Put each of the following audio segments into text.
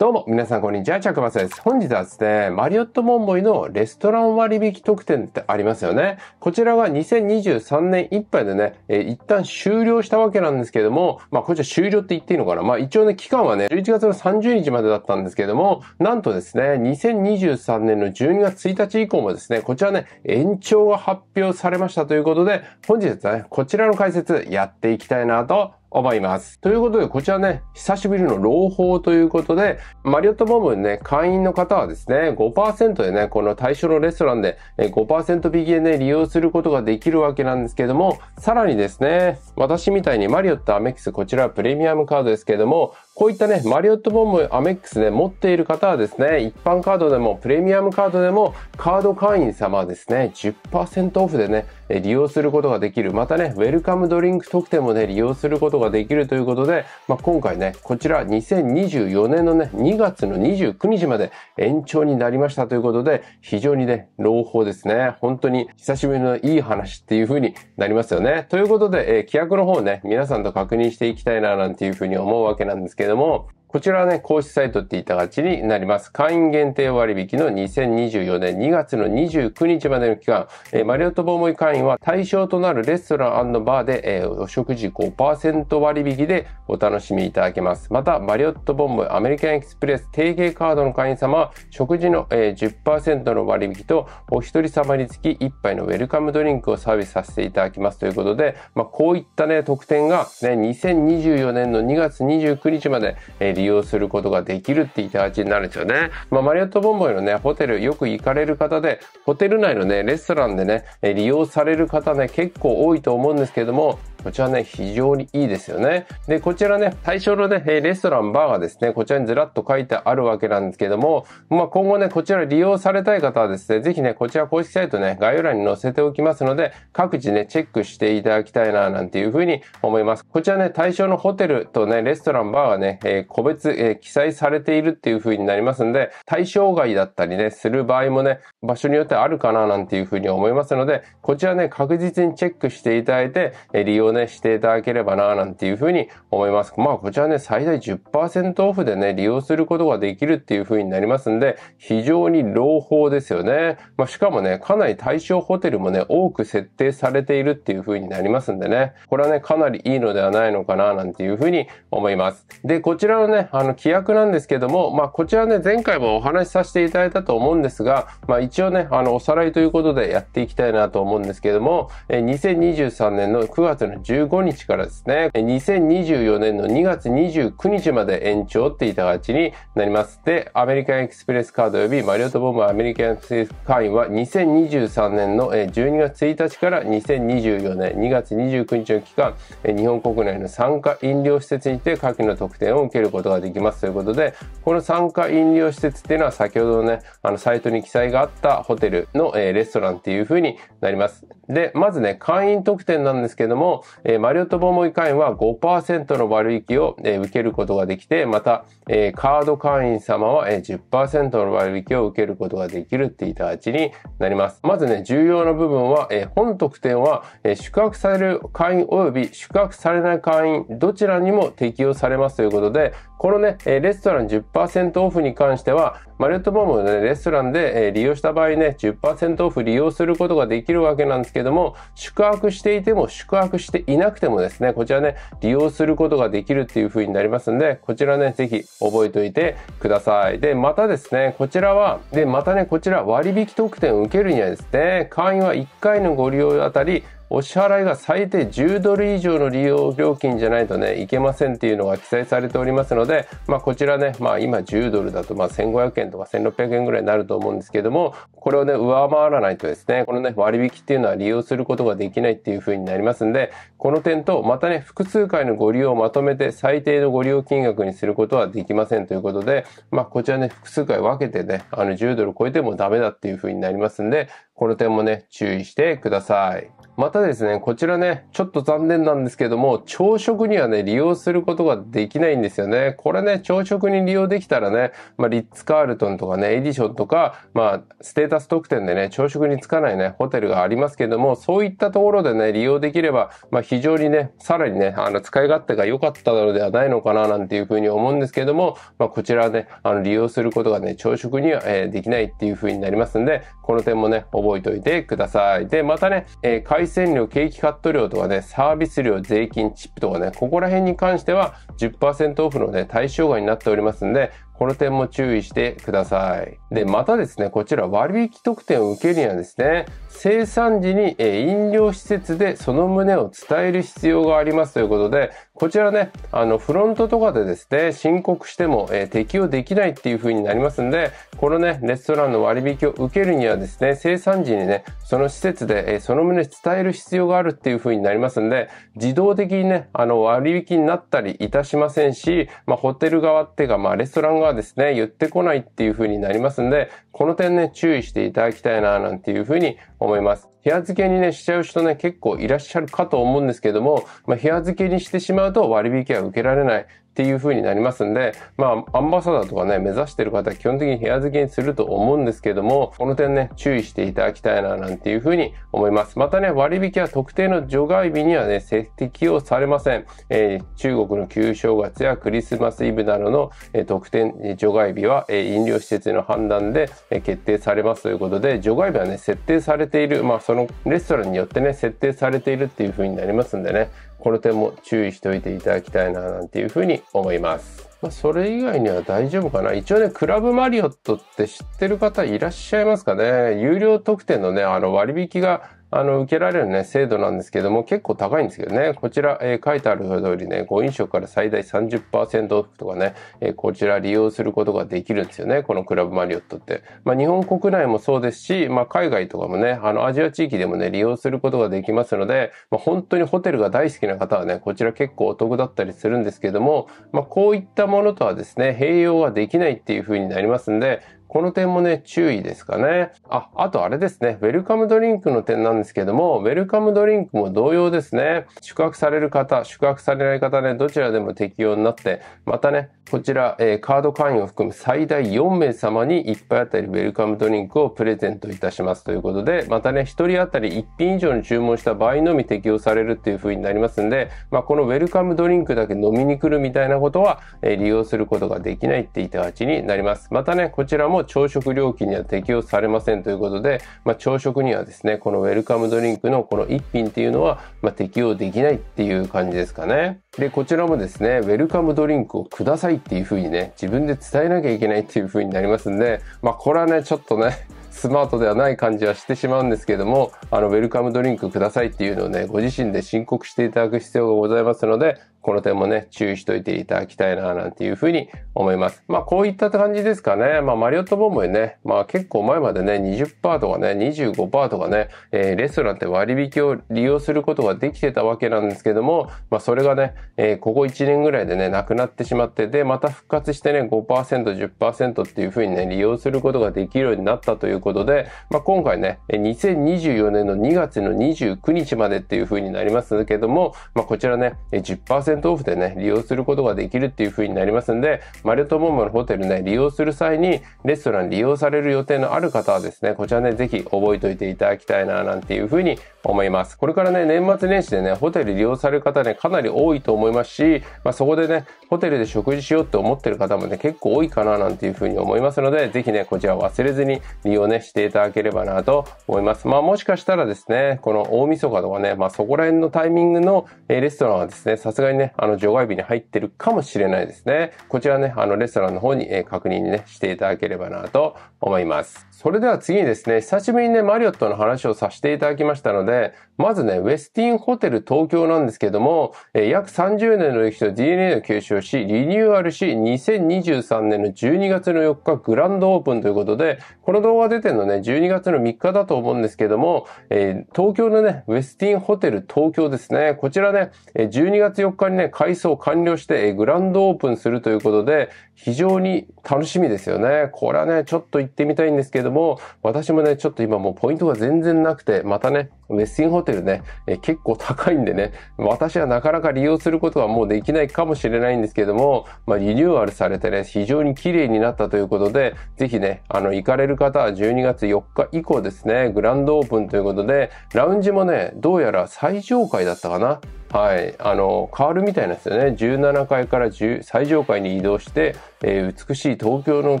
どうも、皆さんこんにちは、チャクバスです。本日はですね、マリオットモンボイのレストラン割引特典ってありますよね。こちらが2023年いっぱいでね、えー、一旦終了したわけなんですけども、まあこちら終了って言っていいのかなまあ一応ね、期間はね、11月の30日までだったんですけども、なんとですね、2023年の12月1日以降もですね、こちらね、延長が発表されましたということで、本日はね、こちらの解説やっていきたいなと思います。ということで、こちらね、久しぶりの朗報ということで、マリオットボムね、会員の方はですね、5%でね、この対象のレストランで5%引きでね、利用することができるわけなんですけども、さらにですね、私みたいにマリオットアメックス、こちらはプレミアムカードですけども、こういったね、マリオットボムアメックスで持っている方はですね、一般カードでもプレミアムカードでもカード会員様はですね、10%オフでね、利用することができる。またね、ウェルカムドリンク特典もね、利用することができるということで、まあ、今回ね、こちら2024年のね、2月の29日まで延長になりましたということで、非常にね、朗報ですね。本当に久しぶりのいい話っていう風になりますよね。ということで、えー、規約の方ね、皆さんと確認していきたいななんていう風に思うわけなんですけど、ども、こちらはね、公式サイトって言った形になります。会員限定割引の2024年2月の29日までの期間、えー、マリオットボーモイ会員は対象となるレストランバーで、えー、お食事5%割引でお楽しみいただけます。また、マリオットボンボイアメリカンエクスプレス提携カードの会員様は、食事の、えー、10%の割引と、お一人様につき1杯のウェルカムドリンクをサービスさせていただきますということで、まあ、こういったね、特典がね、2024年の2月29日まで、えー利用することができるっていった味になるんですよね。まあ、マリオットボンボイのね、ホテルよく行かれる方で、ホテル内のね、レストランでね、利用される方ね、結構多いと思うんですけども、こちらね、非常にいいですよね。で、こちらね、対象のね、レストラン、バーがですね、こちらにずらっと書いてあるわけなんですけども、まあ、今後ね、こちら利用されたい方はですね、ぜひね、こちら公式サイトね、概要欄に載せておきますので、各自ね、チェックしていただきたいな、なんていうふうに思います。こちらね、対象のホテルとね、レストラン、バーがね、えー、個別、えー、記載されているっていうふうになりますんで、対象外だったりね、する場合もね、場所によってあるかな、なんていうふうに思いますので、こちらね、確実にチェックしていただいて、えー、利用ね、していただければな、なんていうふうに思います。まあ、こちらね、最大10%オフでね、利用することができるっていうふうになりますんで、非常に朗報ですよね。まあ、しかもね、かなり対象ホテルもね、多く設定されているっていうふうになりますんでね、これはね、かなりいいのではないのかな、なんていうふうに思います。で、こちらのね、あの、規約なんですけども、まあ、こちらね、前回もお話しさせていただいたと思うんですが、まあ、一応ね、あの、おさらいということでやっていきたいなと思うんですけども、え2023年の9月の15日からですね、2024年の2月29日まで延長っていった形になります。で、アメリカンエクスプレスカード及びマリオットボムアメリカンエクスプレス会員は2023年の12月1日から2024年2月29日の期間、日本国内の参加飲料施設にて下記の特典を受けることができますということで、この参加飲料施設っていうのは先ほどのね、あのサイトに記載があったホテルのレストランっていう風になります。で、まずね、会員特典なんですけども、えー、マリオットボーモイ会員は5%の割引を、えー、受けることができて、また、えー、カード会員様は、えー、10%の割引を受けることができるっていった形になります。まずね、重要な部分は、えー、本特典は、えー、宿泊される会員及び宿泊されない会員、どちらにも適用されますということで、このね、レストラン10%オフに関しては、マリオットボーモイの、ね、レストランで利用した場合ね、10%オフ利用することができるわけなんですけどけども、宿泊していても宿泊していなくてもですね、こちらね、利用することができるっていう風になりますんで、こちらね、ぜひ覚えておいてください。で、またですね、こちらは、で、またね、こちら割引特典を受けるにはですね、会員は1回のご利用あたり、お支払いが最低10ドル以上の利用料金じゃないとね、いけませんっていうのが記載されておりますので、まあこちらね、まあ今10ドルだとまあ1500円とか1600円ぐらいになると思うんですけども、これをね、上回らないとですね、このね、割引っていうのは利用することができないっていう風になりますんで、この点とまたね、複数回のご利用をまとめて最低のご利用金額にすることはできませんということで、まあこちらね、複数回分けてね、あの10ドル超えてもダメだっていう風になりますんで、この点もね、注意してください。またですね、こちらね、ちょっと残念なんですけども、朝食にはね、利用することができないんですよね。これね、朝食に利用できたらね、まあ、リッツ・カールトンとかね、エディションとか、まあ、ステータス特典でね、朝食につかないね、ホテルがありますけども、そういったところでね、利用できれば、まあ、非常にね、さらにね、あの、使い勝手が良かったのではないのかな、なんていうふうに思うんですけども、まあ、こちらはね、あの、利用することがね、朝食には、えー、できないっていうふうになりますんで、この点もね、覚えておいてください。で、またね、えー鮮料、景気カット料とかね、サービス料、税金、チップとかね、ここら辺に関しては10%オフのね、対象外になっておりますんで、この点も注意してください。で、またですね、こちら割引特典を受けるにはですね、生産時に飲料施設でその旨を伝える必要がありますということで、こちらね、あの、フロントとかでですね、申告しても、適用できないっていう風になりますんで、このね、レストランの割引を受けるにはですね、生産時にね、その施設で、その旨伝える必要があるっていう風になりますんで、自動的にね、あの、割引になったりいたしませんし、まあ、ホテル側っていうか、まあ、レストラン側ですね、言ってこないっていう風になりますんで、この点ね、注意していただきたいな、なんていうふうに思います。部屋付けにね、しちゃう人ね、結構いらっしゃるかと思うんですけども、まあ、部屋付けにしてしまうと割引は受けられない。っていう風になりますんで、まあ、アンバサダーとかね、目指してる方は基本的に部屋付けにすると思うんですけども、この点ね、注意していただきたいな、なんていう風に思います。またね、割引は特定の除外日にはね、適用されません。えー、中国の旧正月やクリスマスイブなどの、えー、特典除外日は、えー、飲料施設の判断で、えー、決定されますということで、除外日はね、設定されている、まあ、そのレストランによってね、設定されているっていう風になりますんでね、この点も注意しておいていただきたいななんていうふうに思います。まあ、それ以外には大丈夫かな一応ね、クラブマリオットって知ってる方いらっしゃいますかね有料特典のね、あの割引があの、受けられるね、制度なんですけども、結構高いんですけどね、こちら、えー、書いてある通りね、ご飲食から最大30%オフとかね、えー、こちら利用することができるんですよね、このクラブマリオットって。まあ、日本国内もそうですし、まあ、海外とかもね、あの、アジア地域でもね、利用することができますので、まあ、本当にホテルが大好きな方はね、こちら結構お得だったりするんですけども、まあ、こういったものとはですね、併用はできないっていう風になりますんで、この点もね、注意ですかね。あ、あとあれですね。ウェルカムドリンクの点なんですけども、ウェルカムドリンクも同様ですね。宿泊される方、宿泊されない方ね、どちらでも適用になって、またね、こちら、えー、カード会員を含む最大4名様に1杯あたりウェルカムドリンクをプレゼントいたしますということで、またね、1人当たり1品以上に注文した場合のみ適用されるっていう風になりますんで、まあ、このウェルカムドリンクだけ飲みに来るみたいなことは、えー、利用することができないって言いた形になります。またね、こちらも朝食料金には適用されませんということで、まあ、朝食にはですね、このウェルカムドリンクのこの1品っていうのは、まあ、適用できないっていう感じですかね。で、こちらもですね、ウェルカムドリンクをくださいっていう風にね、自分で伝えなきゃいけないっていう風になりますんで、まあ、これはね、ちょっとね、スマートではない感じはしてしまうんですけども、あの、ウェルカムドリンクくださいっていうのをね、ご自身で申告していただく必要がございますので、この点もね、注意しといていただきたいな、なんていうふうに思います。まあ、こういった感じですかね。まあ、マリオットボンボね、まあ、結構前までね、20%とかね、25%とかね、えー、レストランって割引を利用することができてたわけなんですけども、まあ、それがね、えー、ここ1年ぐらいでね、なくなってしまって、で、また復活してね、5%、10%っていうふうにね、利用することができるようになったということで、まあ、今回ね、2024年の2月の29日までっていうふうになりますけども、まあ、こちらね、10% 10%オフでね、利用することができるっていう風になりますんで、マリオットモーモのホテルね、利用する際に、レストラン利用される予定のある方はですね、こちらね、ぜひ覚えておいていただきたいな、なんていう風に思います。これからね、年末年始でね、ホテル利用される方ね、かなり多いと思いますし、まあ、そこでね、ホテルで食事しようって思ってる方もね、結構多いかな、なんていう風に思いますので、ぜひね、こちら忘れずに利用ね、していただければなと思います。まあ、もしかしたらですね、この大晦日とかね、まあ、そこら辺のタイミングのレストランはですね、さすがにね、あの、除外日に入ってるかもしれないですね。こちらね、あの、レストランの方に、え確認ね、していただければなと思います。それでは次にですね、久しぶりにね、マリオットの話をさせていただきましたので、まずね、ウェスティンホテル東京なんですけども、え約30年の歴史と DNA の継承し、リニューアルし、2023年の12月の4日グランドオープンということで、この動画出てるのね、12月の3日だと思うんですけども、えー、東京のね、ウェスティンホテル東京ですね、こちらね、12月4日にね、改装完了して、グランドオープンするということで、非常に楽しみですよね。これはね、ちょっと行ってみたいんですけどども、私もね、ちょっと今もうポイントが全然なくて、またね、ウェスティンホテルね、え結構高いんでね、私はなかなか利用することはもうできないかもしれないんですけども、まあ、リニューアルされてね、非常に綺麗になったということで、ぜひね、あの、行かれる方は12月4日以降ですね、グランドオープンということで、ラウンジもね、どうやら最上階だったかな。はい、あの変わるみたいなんですよね17階から10最上階に移動して、えー、美しい東京の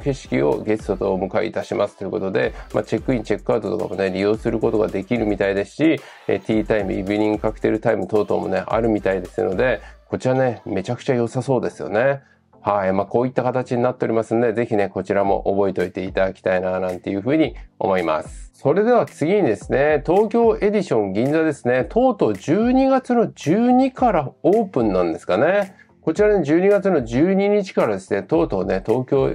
景色をゲストとお迎えいたしますということで、まあ、チェックインチェックアウトとかもね利用することができるみたいですし、えー、ティータイムイブニングカクテルタイム等々もねあるみたいですのでこちらねめちゃくちゃ良さそうですよね。はい。まあ、こういった形になっておりますので、ぜひね、こちらも覚えておいていただきたいな、なんていうふうに思います。それでは次にですね、東京エディション銀座ですね、とうとう12月の12からオープンなんですかね。こちらね、12月の12日からですね、とうとうね、東京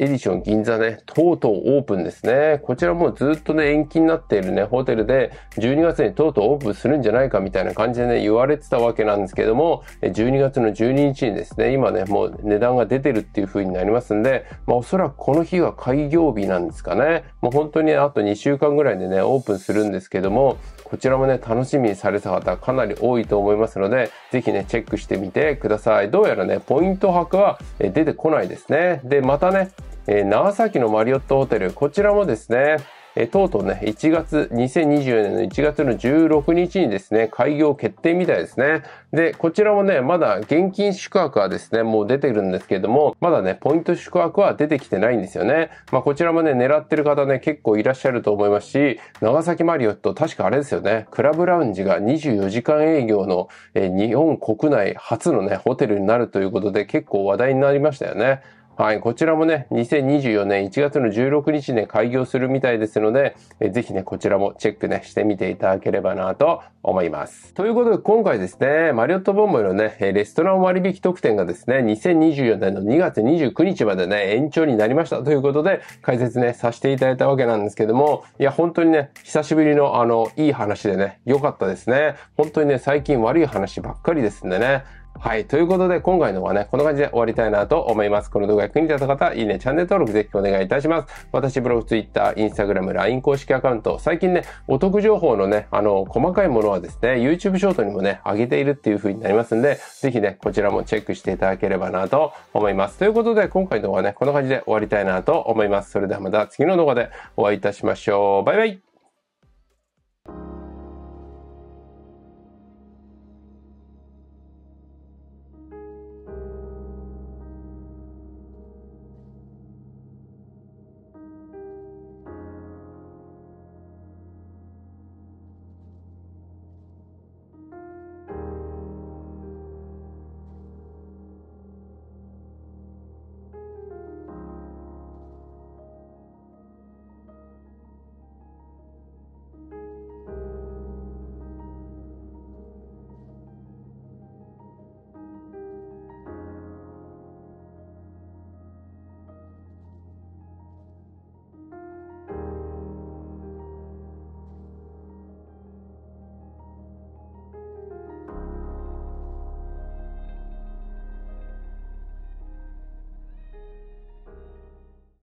エディション銀座ね、とうとうオープンですね。こちらもずっとね、延期になっているね、ホテルで、12月にとうとうオープンするんじゃないかみたいな感じでね、言われてたわけなんですけども、12月の12日にですね、今ね、もう値段が出てるっていう風になりますんで、まあおそらくこの日が開業日なんですかね。もう本当にあと2週間ぐらいでね、オープンするんですけども、こちらもね、楽しみにされた方かなり多いと思いますので、ぜひね、チェックしてみてください。どうやらね、ポイント泊は出てこないですね。で、またね、えー、長崎のマリオットホテル、こちらもですね、えとうとうね、1月、2 0 2 0年の1月の16日にですね、開業決定みたいですね。で、こちらもね、まだ現金宿泊はですね、もう出てるんですけれども、まだね、ポイント宿泊は出てきてないんですよね。まあ、こちらもね、狙ってる方ね、結構いらっしゃると思いますし、長崎マリオット、確かあれですよね、クラブラウンジが24時間営業の、え日本国内初のね、ホテルになるということで、結構話題になりましたよね。はい、こちらもね、2024年1月の16日ね、開業するみたいですので、えぜひね、こちらもチェックね、してみていただければなと思います。ということで、今回ですね、マリオットボンボイのね、レストラン割引特典がですね、2024年の2月29日までね、延長になりましたということで、解説ね、させていただいたわけなんですけども、いや、本当にね、久しぶりのあの、いい話でね、良かったですね。本当にね、最近悪い話ばっかりですんでね、はい。ということで、今回のはね、こんな感じで終わりたいなと思います。この動画が役に立った方、いいね、チャンネル登録ぜひお願いいたします。私、ブログ、ツイッター、インスタグラム、LINE 公式アカウント、最近ね、お得情報のね、あの、細かいものはですね、YouTube ショートにもね、上げているっていう風になりますんで、ぜひね、こちらもチェックしていただければなと思います。ということで、今回の動画はね、こんな感じで終わりたいなと思います。それではまた次の動画でお会いいたしましょう。バイバイ